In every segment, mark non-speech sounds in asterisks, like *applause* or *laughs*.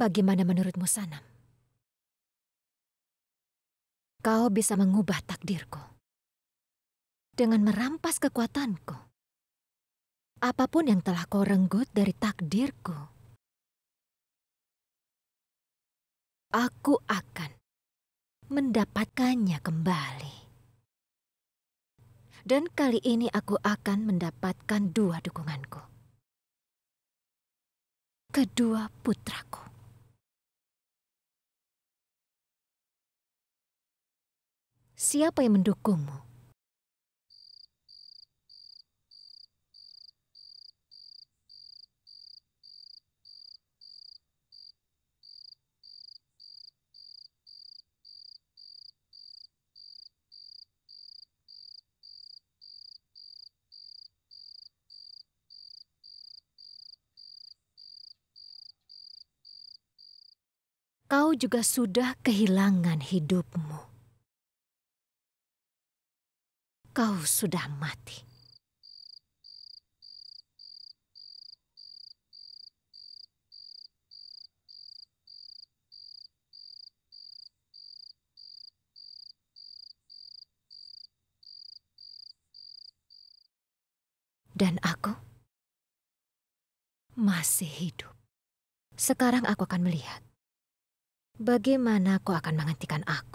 Bagaimana menurutmu, Sanam? Kau bisa mengubah takdirku dengan merampas kekuatanku. Apapun yang telah kau renggut dari takdirku, aku akan mendapatkannya kembali. Dan kali ini aku akan mendapatkan dua dukunganku. Kedua putraku. siapa yang mendukungmu? kau juga sudah kehilangan hidupmu. kau sudah mati. Dan aku masih hidup. Sekarang aku akan melihat bagaimana kau akan menghentikan aku.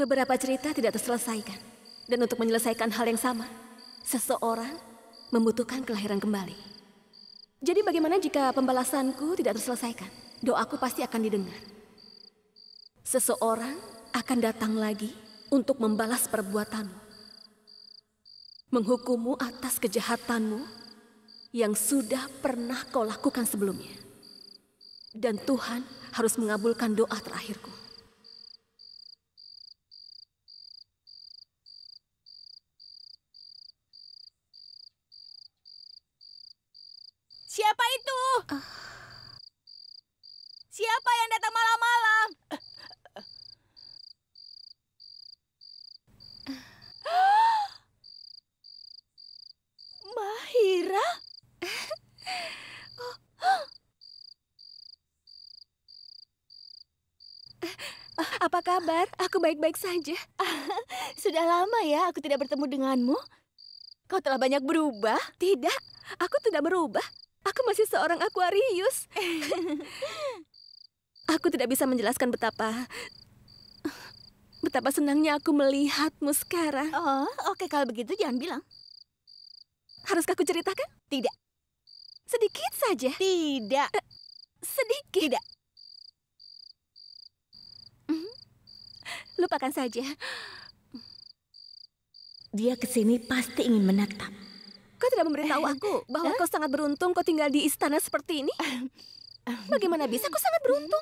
Beberapa cerita tidak terselesaikan. Dan untuk menyelesaikan hal yang sama, seseorang membutuhkan kelahiran kembali. Jadi bagaimana jika pembalasanku tidak terselesaikan? Doaku pasti akan didengar. Seseorang akan datang lagi untuk membalas perbuatanmu. Menghukummu atas kejahatanmu yang sudah pernah kau lakukan sebelumnya. Dan Tuhan harus mengabulkan doa terakhirku. baik-baik saja. *laughs* Sudah lama ya aku tidak bertemu denganmu. Kau telah banyak berubah. Tidak, aku tidak berubah. Aku masih seorang Aquarius. *laughs* aku tidak bisa menjelaskan betapa... Betapa senangnya aku melihatmu sekarang. Oh, oke. Okay. Kalau begitu jangan bilang. Haruskah aku ceritakan? Tidak. Sedikit saja. Tidak. Eh, sedikit. Tidak. Lupakan saja. Dia kesini pasti ingin menatap. Kau tidak memberitahu eh, aku bahwa eh? kau sangat beruntung kau tinggal di istana seperti ini? Bagaimana bisa kau sangat beruntung?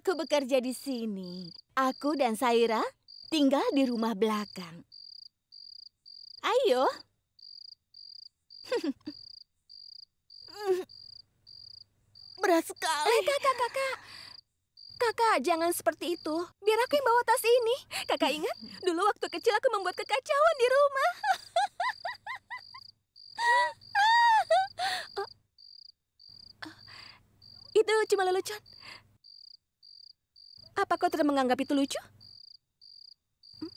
Aku bekerja di sini. Aku dan Saira tinggal di rumah belakang. Ayo. *laughs* Berat sekali. Eh, kakak, kakak. Kakak, jangan seperti itu. Biar aku yang bawa tas ini. Kakak ingat, dulu waktu kecil aku membuat kekacauan di rumah. *laughs* Oh. Oh. Itu cuma lelucon. Apa kau tidak menganggap itu lucu? Hmm?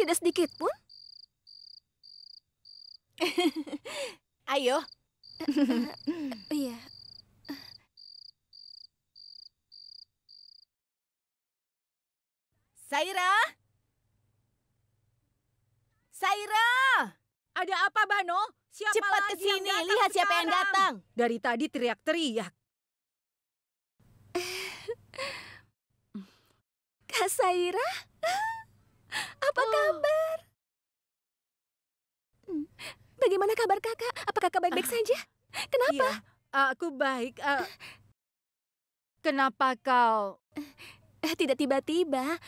Tidak sedikit pun? *laughs* Ayo. *laughs* Iya. Saira? Saira! Ada apa, Bano? Siapa Cepat ke sini, lihat sekarang? siapa yang datang. Dari tadi teriak-teriak. *laughs* Kak Saira, apa oh. kabar? Hmm, bagaimana kabar kakak? Apa kakak baik-baik uh, saja? Kenapa? Iya, aku baik. Uh, kenapa kau... Eh, eh, tidak tiba-tiba.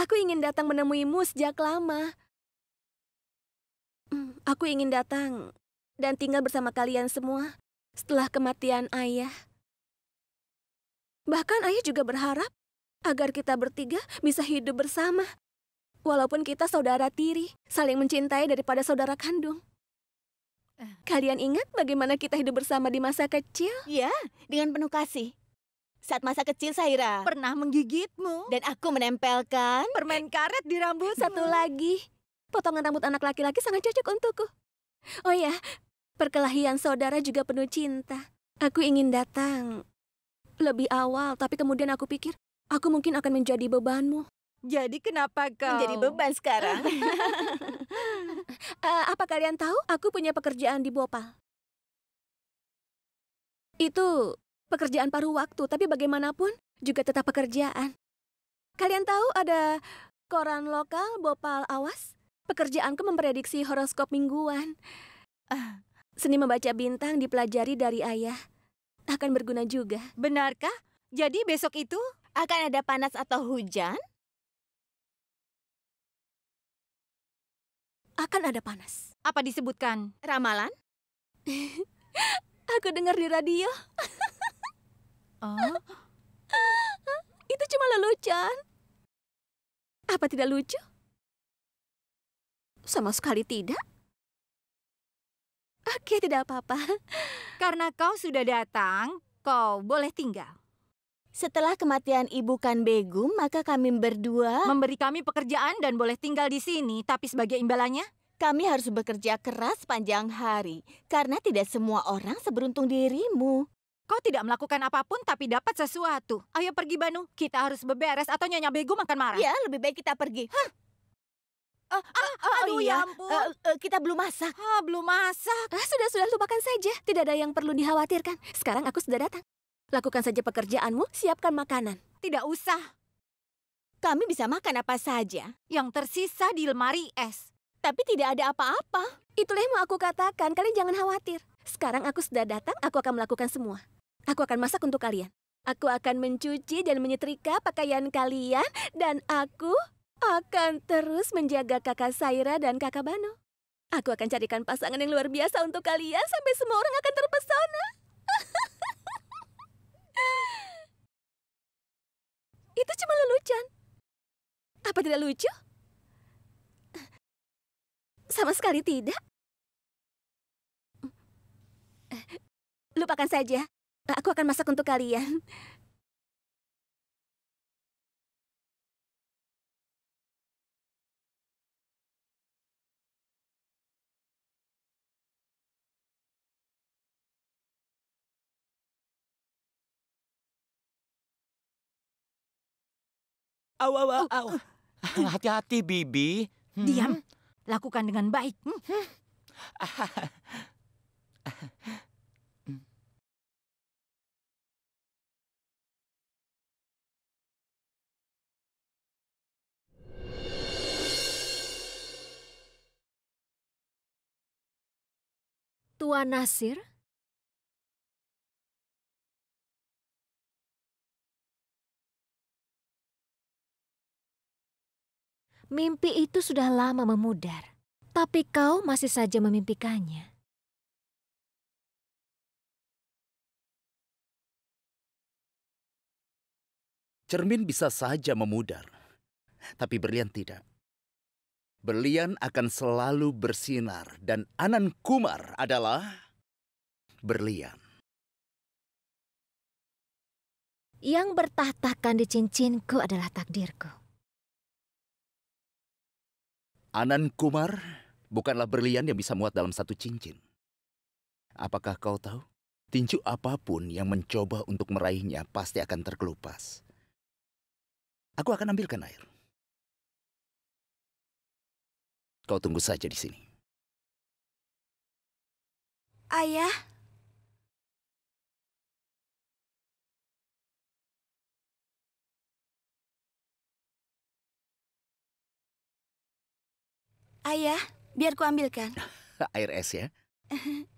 Aku ingin datang menemuimu sejak lama. Hmm, aku ingin datang dan tinggal bersama kalian semua setelah kematian ayah. Bahkan ayah juga berharap agar kita bertiga bisa hidup bersama. Walaupun kita saudara tiri, saling mencintai daripada saudara kandung. Eh. Kalian ingat bagaimana kita hidup bersama di masa kecil? Ya, dengan penuh kasih saat masa kecil Saira. Pernah menggigitmu. Dan aku menempelkan. Permen karet di rambut. Satu lagi. Potongan rambut anak laki-laki sangat cocok untukku. Oh ya, perkelahian saudara juga penuh cinta. Aku ingin datang lebih awal, tapi kemudian aku pikir aku mungkin akan menjadi bebanmu. Jadi kenapa kau menjadi beban sekarang? uh, *laughs* apa kalian tahu aku punya pekerjaan di Bopal Itu pekerjaan paruh waktu, tapi bagaimanapun juga tetap pekerjaan. Kalian tahu ada koran lokal Bopal Awas? Pekerjaanku memprediksi horoskop mingguan. Ah, seni membaca bintang dipelajari dari ayah. Akan berguna juga. Benarkah? Jadi besok itu akan ada panas atau hujan? Akan ada panas. Apa disebutkan? Ramalan? *laughs* Aku dengar di radio. *laughs* Oh. Itu cuma lelucon. Apa tidak lucu? Sama sekali tidak. Oke, tidak apa-apa. Karena kau sudah datang, kau boleh tinggal. Setelah kematian Ibu Kan Begum, maka kami berdua... Memberi kami pekerjaan dan boleh tinggal di sini, tapi sebagai imbalannya? Kami harus bekerja keras panjang hari, karena tidak semua orang seberuntung dirimu. Kau tidak melakukan apapun tapi dapat sesuatu. Ayo pergi, Banu. Kita harus beberes atau Nyonya Bego makan marah. Ya, lebih baik kita pergi. Hah? Uh, uh, uh, aduh, iya. ya ampun. Uh, uh, kita belum masak. Ah, belum masak. Ah, sudah, sudah lupakan saja. Tidak ada yang perlu dikhawatirkan. Sekarang aku sudah datang. Lakukan saja pekerjaanmu, siapkan makanan. Tidak usah. Kami bisa makan apa saja. Yang tersisa di lemari es. Tapi tidak ada apa-apa. Itulah yang mau aku katakan. Kalian jangan khawatir. Sekarang aku sudah datang, aku akan melakukan semua. Aku akan masak untuk kalian. Aku akan mencuci dan menyetrika pakaian kalian dan aku akan terus menjaga kakak Saira dan kakak Bano. Aku akan carikan pasangan yang luar biasa untuk kalian sampai semua orang akan terpesona. *laughs* Itu cuma lelucon. Apa tidak lucu? Sama sekali tidak. Lupakan saja. Eh, aku akan masak untuk kalian. Aw, aw, aw. Hati-hati, Bibi. Hmm. Diam. Lakukan dengan baik. Hmm. hmm. *laughs* Tuan Nasir? Mimpi itu sudah lama memudar, tapi kau masih saja memimpikannya. Cermin bisa saja memudar, tapi berlian tidak. Berlian akan selalu bersinar dan Anan Kumar adalah berlian. Yang bertahtakan di cincinku adalah takdirku. Anan Kumar bukanlah berlian yang bisa muat dalam satu cincin. Apakah kau tahu? Tinju apapun yang mencoba untuk meraihnya pasti akan terkelupas. Aku akan ambilkan air. Kau tunggu saja di sini. Ayah. Ayah, biar ku ambilkan. *laughs* Air es ya. *laughs*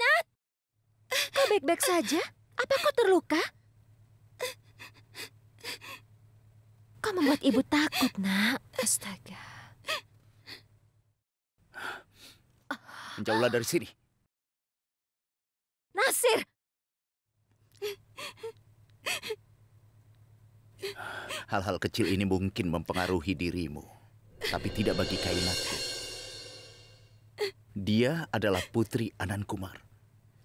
Nat. Kau baik-baik saja? Apa kau terluka? Kau membuat ibu takut, nak. Astaga. Menjauhlah dari sini. Nasir! Hal-hal kecil ini mungkin mempengaruhi dirimu, tapi tidak bagi kainatku. Dia adalah putri Anankumar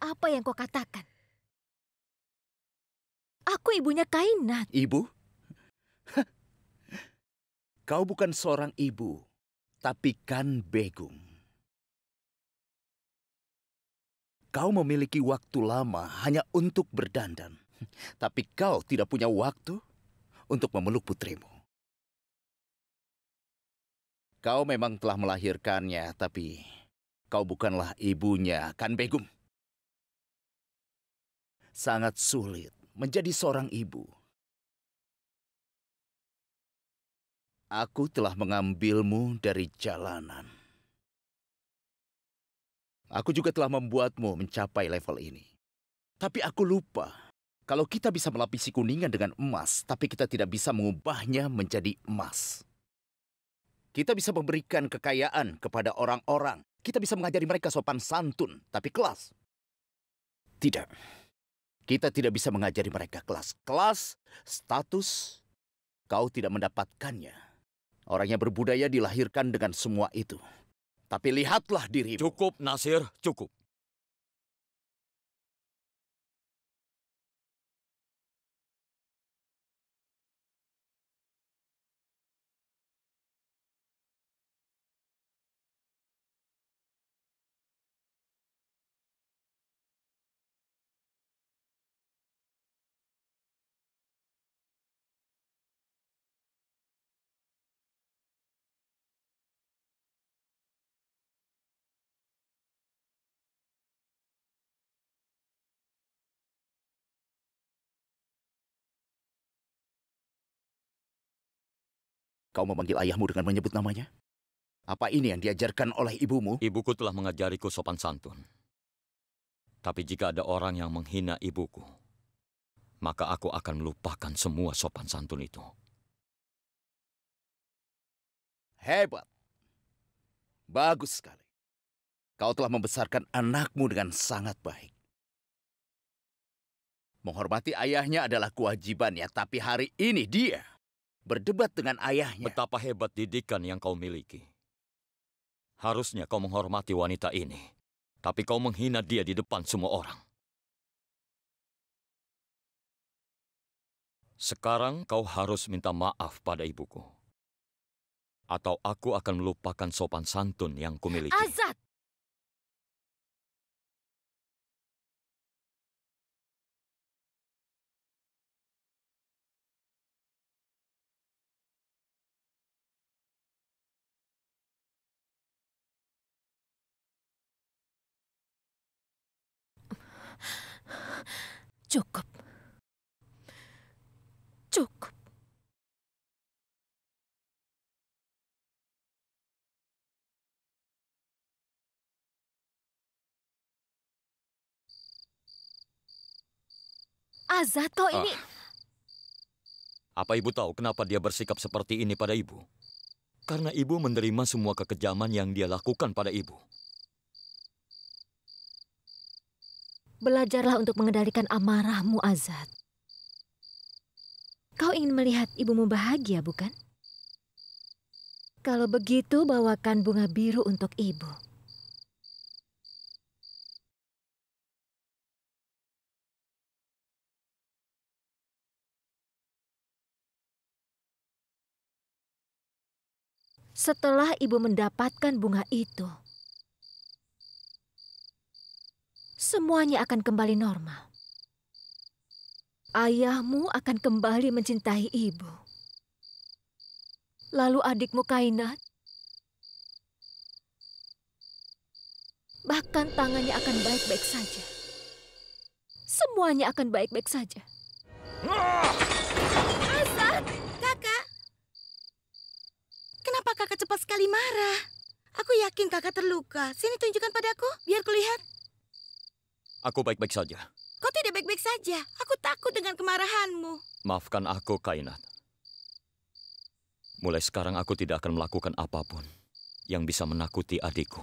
apa yang kau katakan. Aku ibunya Kainat. Ibu? *laughs* Kau bukan seorang ibu, tapi kan Begum. Kau memiliki waktu lama hanya untuk berdandan, *laughs* tapi kau tidak punya waktu untuk memeluk putrimu. Kau memang telah melahirkannya, tapi kau bukanlah ibunya, kan Begum sangat sulit menjadi seorang ibu. Aku telah mengambilmu dari jalanan. Aku juga telah membuatmu mencapai level ini. Tapi aku lupa, kalau kita bisa melapisi kuningan dengan emas, tapi kita tidak bisa mengubahnya menjadi emas. Kita bisa memberikan kekayaan kepada orang-orang. Kita bisa mengajari mereka sopan santun, tapi kelas. Tidak. Kita tidak bisa mengajari mereka kelas-kelas, status. Kau tidak mendapatkannya. Orang yang berbudaya dilahirkan dengan semua itu. Tapi lihatlah dirimu. Cukup, Nasir, cukup. Kau memanggil ayahmu dengan menyebut namanya? Apa ini yang diajarkan oleh ibumu? Ibuku telah mengajariku sopan santun. Tapi jika ada orang yang menghina ibuku, maka aku akan melupakan semua sopan santun itu. Hebat. Bagus sekali. Kau telah membesarkan anakmu dengan sangat baik. Menghormati ayahnya adalah kewajibannya, tapi hari ini dia berdebat dengan ayahnya. Betapa hebat didikan yang kau miliki. Harusnya kau menghormati wanita ini, tapi kau menghina dia di depan semua orang. Sekarang kau harus minta maaf pada ibuku. Atau aku akan melupakan sopan santun yang kumiliki. Cukup. Cukup. Azat, ini... Ah. Apa ibu tahu kenapa dia bersikap seperti ini pada ibu? Karena ibu menerima semua kekejaman yang dia lakukan pada ibu. Belajarlah untuk mengendalikan amarahmu, Azad. Kau ingin melihat ibumu bahagia, bukan? Kalau begitu, bawakan bunga biru untuk ibu. Setelah ibu mendapatkan bunga itu, semuanya akan kembali normal. Ayahmu akan kembali mencintai ibu. Lalu adikmu Kainat, bahkan tangannya akan baik-baik saja. Semuanya akan baik-baik saja. Asad, kakak. Kenapa kakak cepat sekali marah? Aku yakin kakak terluka. Sini tunjukkan padaku, biar kulihat. Aku baik-baik saja. Kau tidak baik-baik saja. Aku takut dengan kemarahanmu. Maafkan aku, Kainat. Mulai sekarang aku tidak akan melakukan apapun yang bisa menakuti adikku.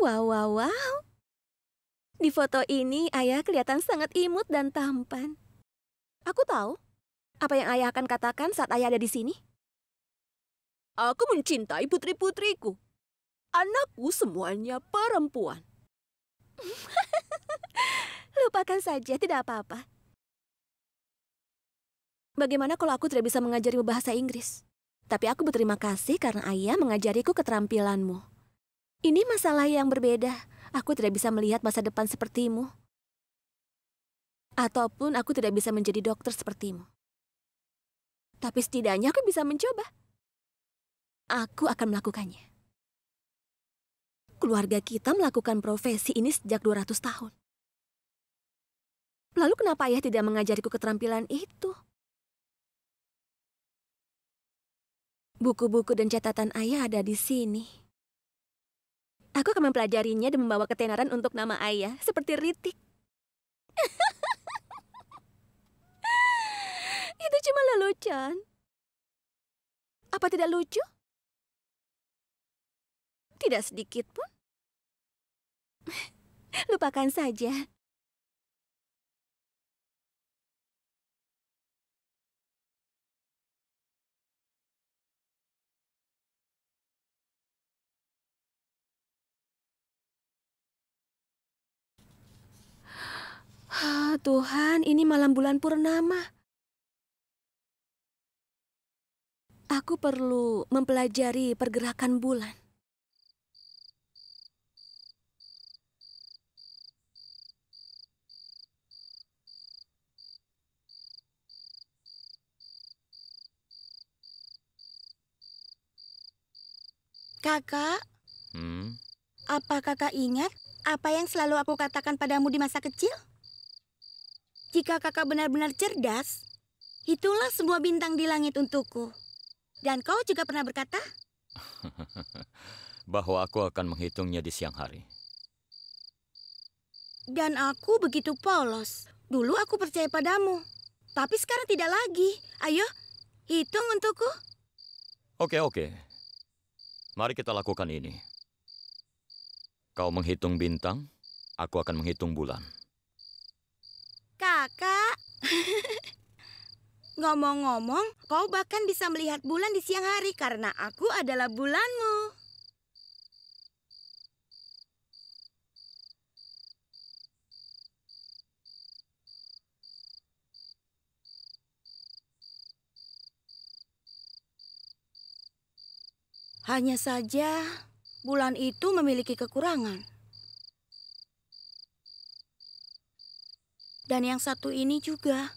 Wow, wow, wow. Di foto ini, ayah kelihatan sangat imut dan tampan. Aku tahu apa yang ayah akan katakan saat ayah ada di sini. Aku mencintai putri-putriku. Anakku semuanya perempuan. *laughs* Lupakan saja, tidak apa-apa. Bagaimana kalau aku tidak bisa mengajari bahasa Inggris? Tapi aku berterima kasih karena ayah mengajariku keterampilanmu. Ini masalah yang berbeda. Aku tidak bisa melihat masa depan sepertimu. Ataupun aku tidak bisa menjadi dokter sepertimu. Tapi setidaknya aku bisa mencoba. Aku akan melakukannya. Keluarga kita melakukan profesi ini sejak 200 tahun. Lalu kenapa ayah tidak mengajariku keterampilan itu? Buku-buku dan catatan ayah ada di sini. Aku akan mempelajarinya dan membawa ketenaran untuk nama ayah, seperti Ritik. *laughs* Itu cuma lelucon. Apa tidak lucu? Tidak sedikit pun. *laughs* Lupakan saja. Tuhan, ini malam bulan purnama. Aku perlu mempelajari pergerakan bulan. Kakak, hmm? apa kakak ingat apa yang selalu aku katakan padamu di masa kecil? Jika kakak benar-benar cerdas, itulah semua bintang di langit untukku. Dan kau juga pernah berkata? *laughs* Bahwa aku akan menghitungnya di siang hari. Dan aku begitu polos. Dulu aku percaya padamu. Tapi sekarang tidak lagi. Ayo, hitung untukku. Oke, oke. Mari kita lakukan ini. Kau menghitung bintang, aku akan menghitung bulan kakak. Ngomong-ngomong, kau bahkan bisa melihat bulan di siang hari karena aku adalah bulanmu. Hanya saja, bulan itu memiliki kekurangan. Dan yang satu ini juga.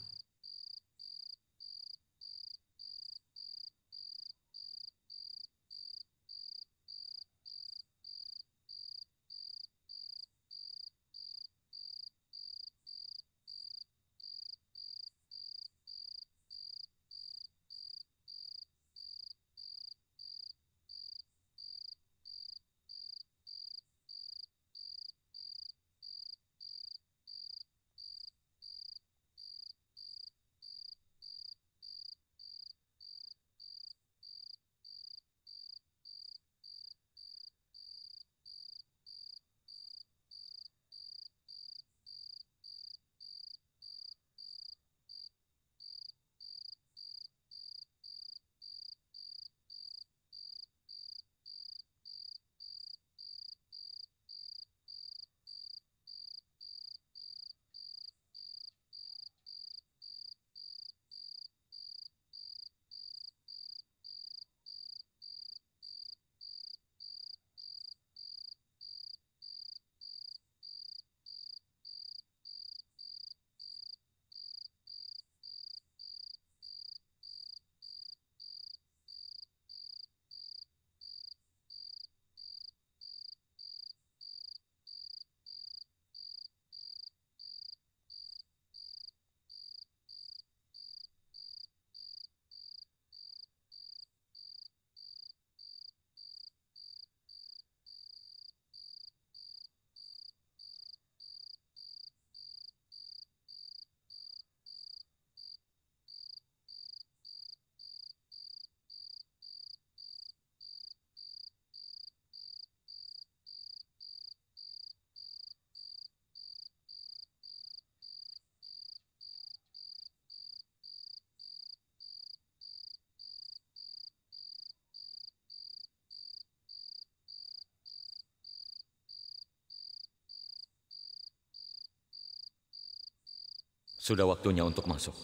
Sudah waktunya untuk masuk.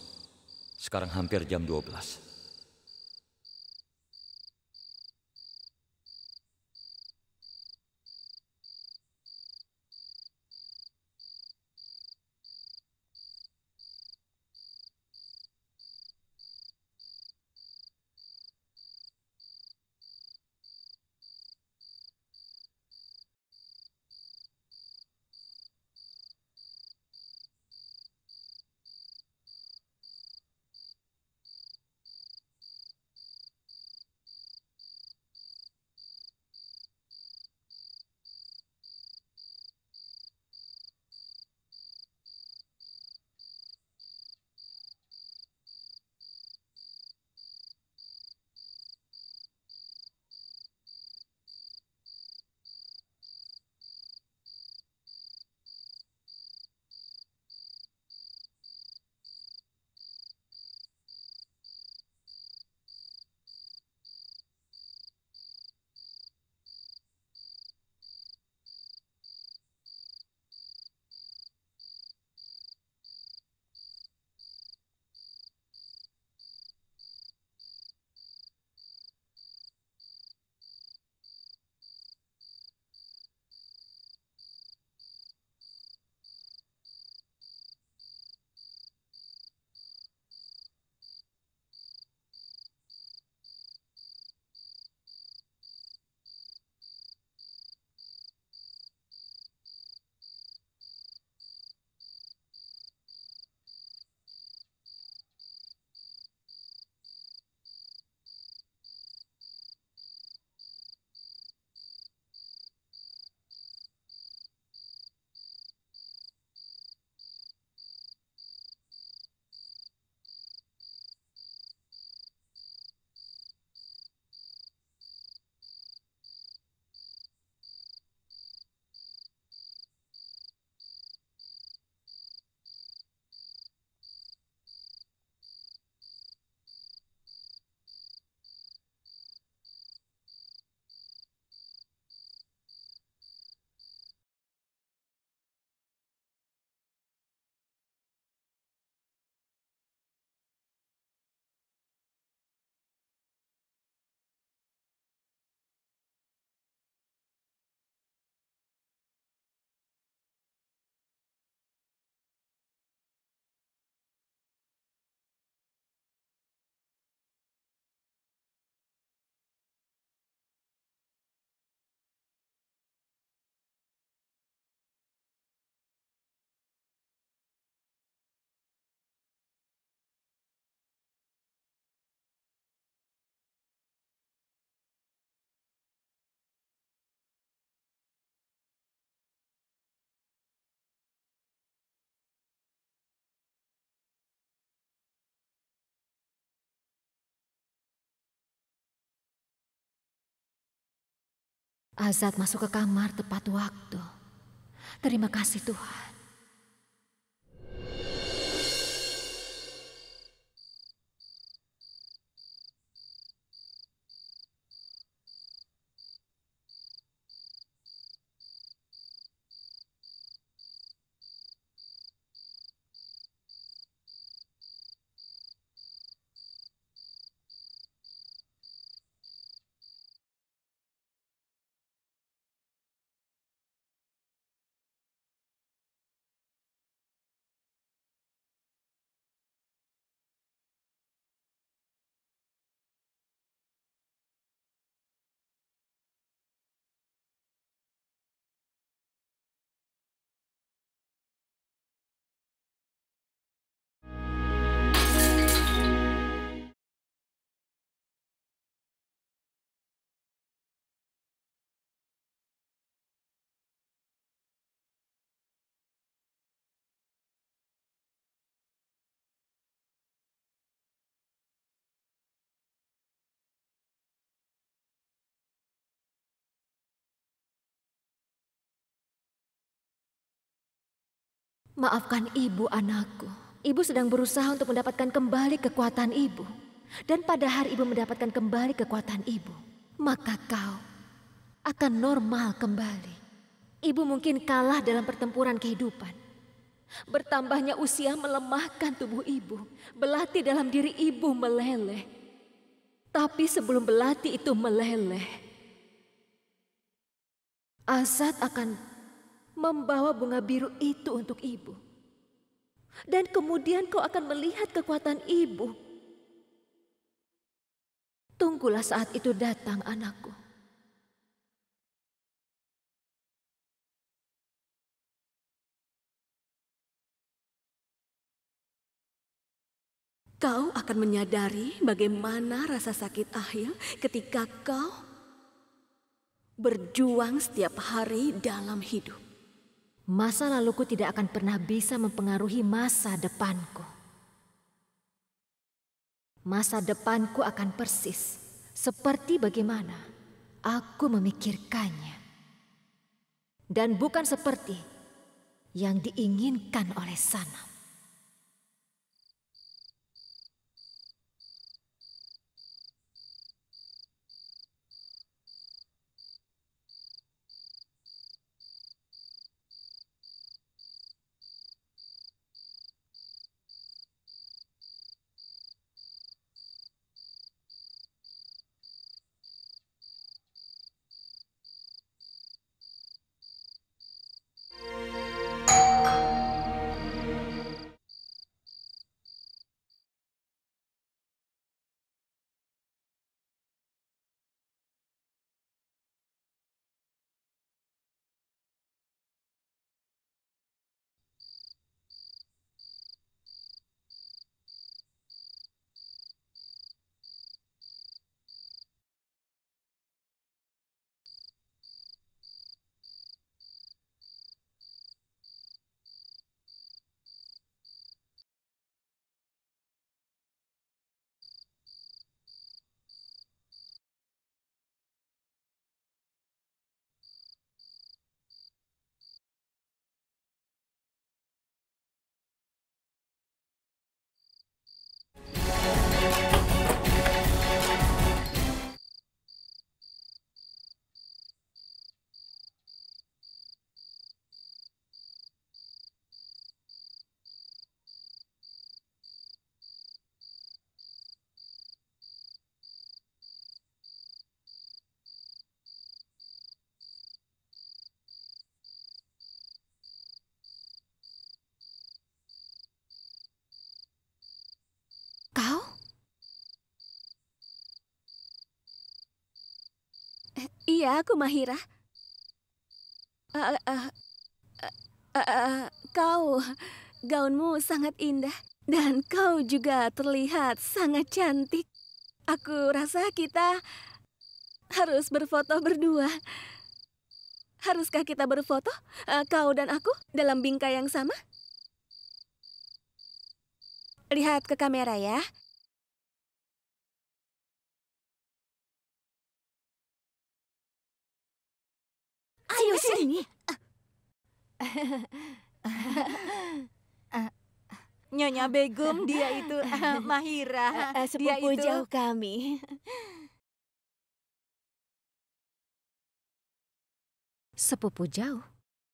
Sekarang hampir jam 12. Azad masuk ke kamar tepat waktu. Terima kasih Tuhan. Maafkan ibu anakku. Ibu sedang berusaha untuk mendapatkan kembali kekuatan ibu. Dan pada hari ibu mendapatkan kembali kekuatan ibu, maka kau akan normal kembali. Ibu mungkin kalah dalam pertempuran kehidupan. Bertambahnya usia melemahkan tubuh ibu. Belati dalam diri ibu meleleh. Tapi sebelum belati itu meleleh, Azad akan membawa bunga biru itu untuk ibu. Dan kemudian kau akan melihat kekuatan ibu. Tunggulah saat itu datang anakku. Kau akan menyadari bagaimana rasa sakit akhir ketika kau berjuang setiap hari dalam hidup masa laluku tidak akan pernah bisa mempengaruhi masa depanku. Masa depanku akan persis seperti bagaimana aku memikirkannya. Dan bukan seperti yang diinginkan oleh Sanam. Iya, aku Mahira. Uh, uh, uh, uh, kau, gaunmu sangat indah. Dan kau juga terlihat sangat cantik. Aku rasa kita harus berfoto berdua. Haruskah kita berfoto, uh, kau dan aku, dalam bingkai yang sama? Lihat ke kamera ya. をするに Nyonya Begum dia itu *laughs* eh, Mahira. Eh, eh, sepupu dia itu... jauh kami. Sepupu jauh?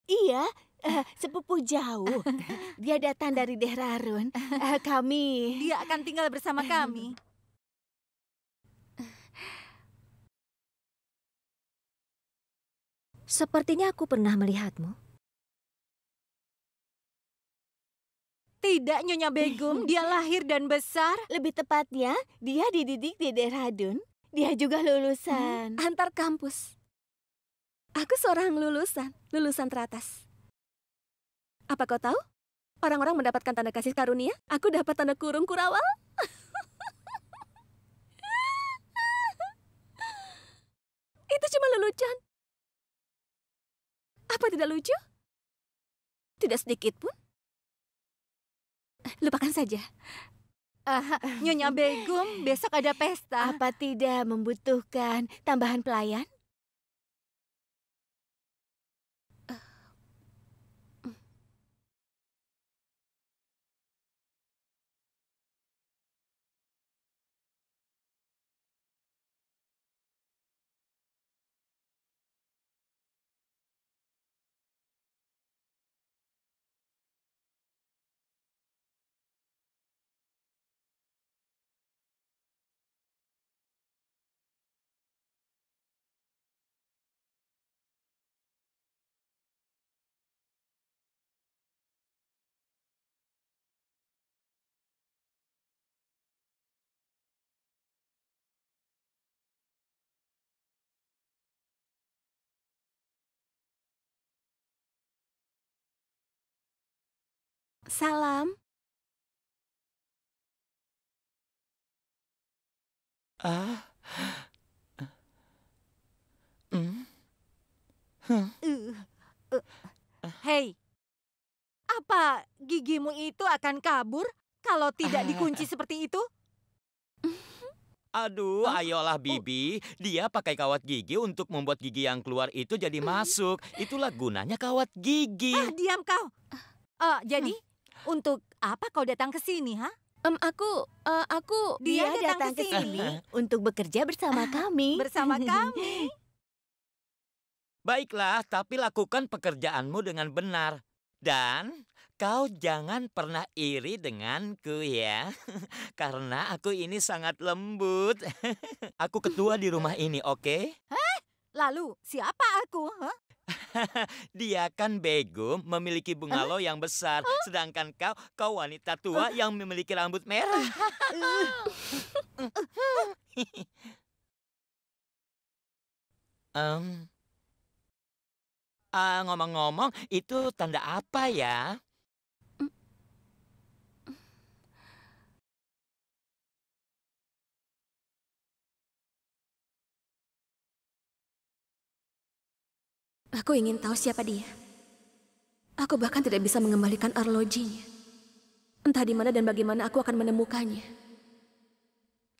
Iya, uh, sepupu jauh. *laughs* Dia datang dari Dehrarun. Uh, kami. Dia akan tinggal bersama kami. Sepertinya aku pernah melihatmu. Tidak, Nyonya Begum. Dia *laughs* lahir dan besar. Lebih tepatnya, dia dididik di daerah Dia juga lulusan. Hmm, antar kampus. Aku seorang lulusan, lulusan teratas. Apa kau tahu? Orang-orang mendapatkan tanda kasih karunia. Aku dapat tanda kurung kurawal. *laughs* Itu cuma lelucon. Apa tidak lucu? Tidak sedikit pun. Eh, lupakan saja. Uh, Nyonya Begum, besok ada pesta. Apa tidak membutuhkan tambahan pelayan? Salam. Ah. Hmm. Huh. Uh, uh. Hei, apa gigimu itu akan kabur kalau tidak dikunci *laughs* seperti itu? Aduh, ayolah oh. Bibi. Dia pakai kawat gigi untuk membuat gigi yang keluar itu jadi hmm? masuk. Itulah gunanya kawat gigi. Ah, diam kau. Uh, jadi, hmm. Untuk apa kau datang ke sini, ha? Um, aku, uh, aku dia, dia datang, datang ke sini *laughs* untuk bekerja bersama ah, kami. Bersama kami. *laughs* Baiklah, tapi lakukan pekerjaanmu dengan benar dan kau jangan pernah iri denganku ya, *laughs* karena aku ini sangat lembut. aku ketua di rumah ini, oke? Okay? Lalu siapa aku? Huh? *laughs* Dia kan bego, memiliki bungalow yang besar. *laughs* Sedangkan kau, kau wanita tua *laughs* yang memiliki rambut merah. um, uh, itu tanda apa ya? Aku ingin tahu siapa dia. Aku bahkan tidak bisa mengembalikan arlojinya. Entah di mana dan bagaimana aku akan menemukannya.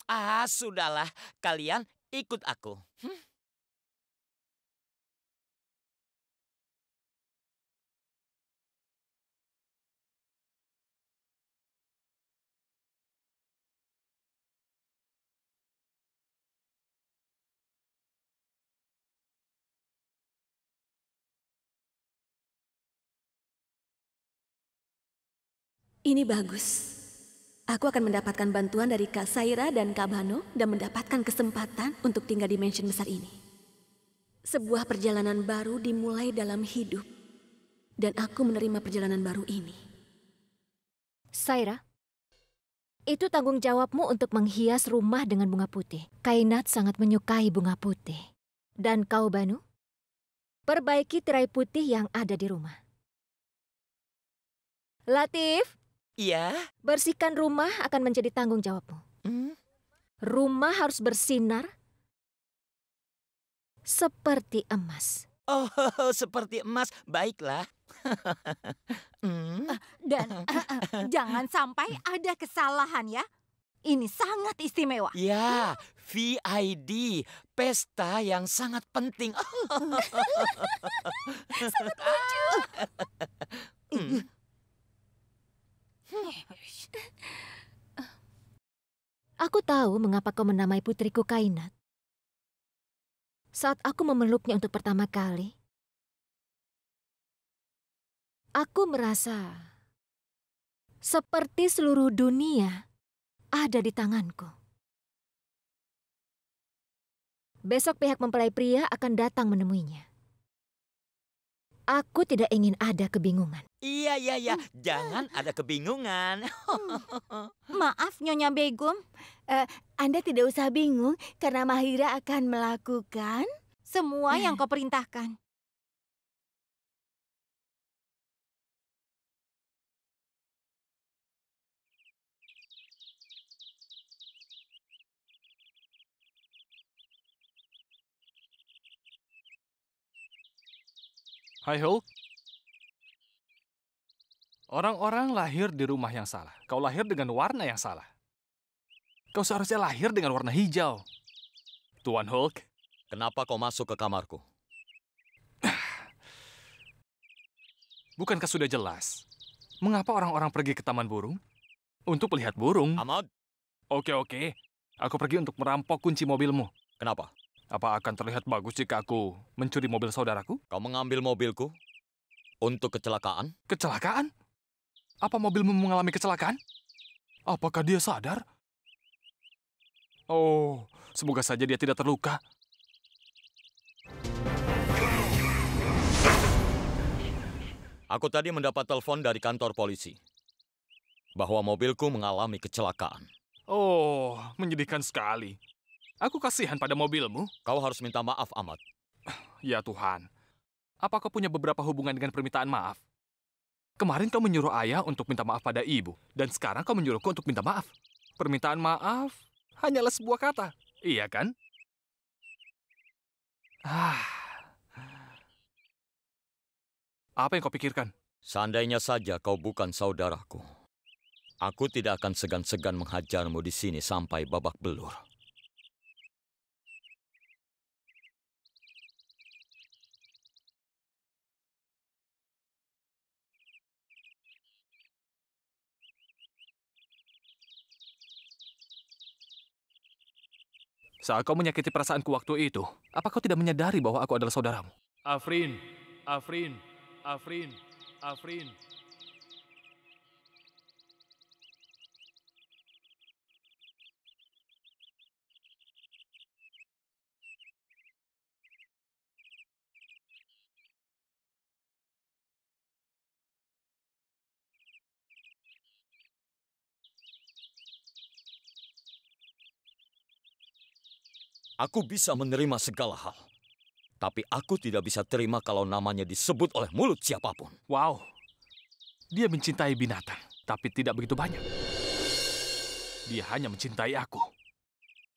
Ah, sudahlah. Kalian ikut aku. Hmm? Ini bagus. Aku akan mendapatkan bantuan dari Kak Saira dan Kak Bano dan mendapatkan kesempatan untuk tinggal di mansion besar ini. Sebuah perjalanan baru dimulai dalam hidup. Dan aku menerima perjalanan baru ini. Saira, itu tanggung jawabmu untuk menghias rumah dengan bunga putih. Kainat sangat menyukai bunga putih. Dan kau, Banu, perbaiki tirai putih yang ada di rumah. Latif, Iya. Bersihkan rumah akan menjadi tanggung jawabmu. Hmm? Rumah harus bersinar seperti emas. Oh, *laughs* seperti emas. Baiklah. *laughs* hmm. Eh, dan uh, *laughs* uh, jangan sampai ada kesalahan ya. Ini sangat istimewa. Ya, VID, pesta yang sangat penting. sangat lucu. tahu mengapa kau menamai putriku Kainat? Saat aku memeluknya untuk pertama kali, aku merasa seperti seluruh dunia ada di tanganku. Besok pihak mempelai pria akan datang menemuinya. Aku tidak ingin ada kebingungan. Iya, iya, iya. Hmm. Jangan ada kebingungan. Hmm. *laughs* Maaf, Nyonya Begum. Uh, anda tidak usah bingung karena Mahira akan melakukan semua yang nah. kau perintahkan. Hai Hulk. Orang-orang lahir di rumah yang salah. Kau lahir dengan warna yang salah. Kau seharusnya lahir dengan warna hijau. Tuan Hulk. Kenapa kau masuk ke kamarku? *sighs* Bukankah sudah jelas? Mengapa orang-orang pergi ke taman burung? Untuk melihat burung. Ahmad. Oke, oke. Aku pergi untuk merampok kunci mobilmu. Kenapa? Apa akan terlihat bagus jika aku mencuri mobil saudaraku? Kau mengambil mobilku untuk kecelakaan? Kecelakaan? Apa mobilmu mengalami kecelakaan? Apakah dia sadar? Oh, semoga saja dia tidak terluka. Aku tadi mendapat telepon dari kantor polisi bahwa mobilku mengalami kecelakaan. Oh, menyedihkan sekali. Aku kasihan pada mobilmu. Kau harus minta maaf, Amat. *sighs* Ya Tuhan, apa kau punya beberapa hubungan dengan permintaan maaf? Kemarin kau menyuruh ayah untuk minta maaf pada ibu, dan sekarang kau menyuruhku untuk minta maaf. Permintaan maaf hanyalah sebuah kata, iya kan? Ah. *sighs* Apa yang kau pikirkan? Seandainya saja kau bukan saudaraku, aku tidak akan segan-segan menghajarmu di sini sampai babak belur. Saat kau menyakiti perasaanku waktu itu, apa kau tidak menyadari bahwa aku adalah saudaramu? Afrin, Afrin, Afrin, Afrin. Aku bisa menerima segala hal. Tapi aku tidak bisa terima kalau namanya disebut oleh mulut siapapun. Wow. Dia mencintai binatang, tapi tidak begitu banyak. Dia hanya mencintai aku.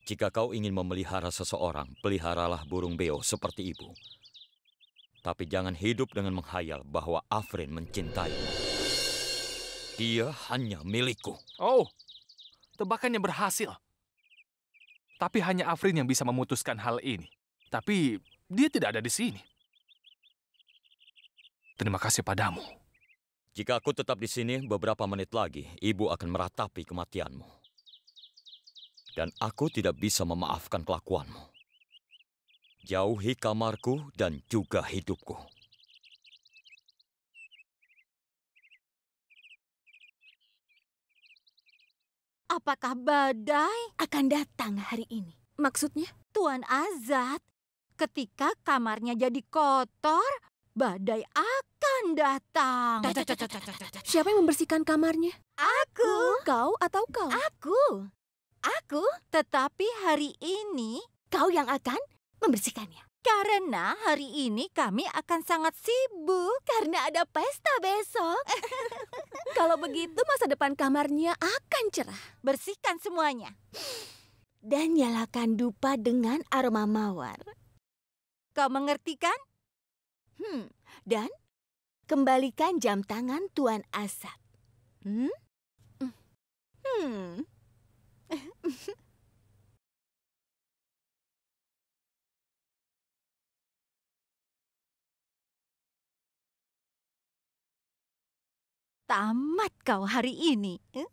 Jika kau ingin memelihara seseorang, peliharalah burung beo seperti ibu. Tapi jangan hidup dengan menghayal bahwa Afrin mencintaimu. Dia hanya milikku. Oh, tebakannya berhasil. Tapi hanya Afrin yang bisa memutuskan hal ini. Tapi dia tidak ada di sini. Terima kasih padamu. Jika aku tetap di sini beberapa menit lagi, ibu akan meratapi kematianmu. Dan aku tidak bisa memaafkan kelakuanmu. Jauhi kamarku dan juga hidupku. Apakah badai akan datang hari ini? Maksudnya? Tuan Azad, ketika kamarnya jadi kotor, badai akan datang. Siapa yang membersihkan kamarnya? Aku. Kau atau kau? Aku. Aku. Tetapi hari ini kau yang akan membersihkannya. Karena hari ini kami akan sangat sibuk karena ada pesta besok. *laughs* Kalau begitu masa depan kamarnya akan cerah. Bersihkan semuanya. Dan nyalakan dupa dengan aroma mawar. Kau mengerti kan? Hmm, dan kembalikan jam tangan Tuan Asap. Hmm? Hmm. *laughs* Tamat kau hari ini. Eh?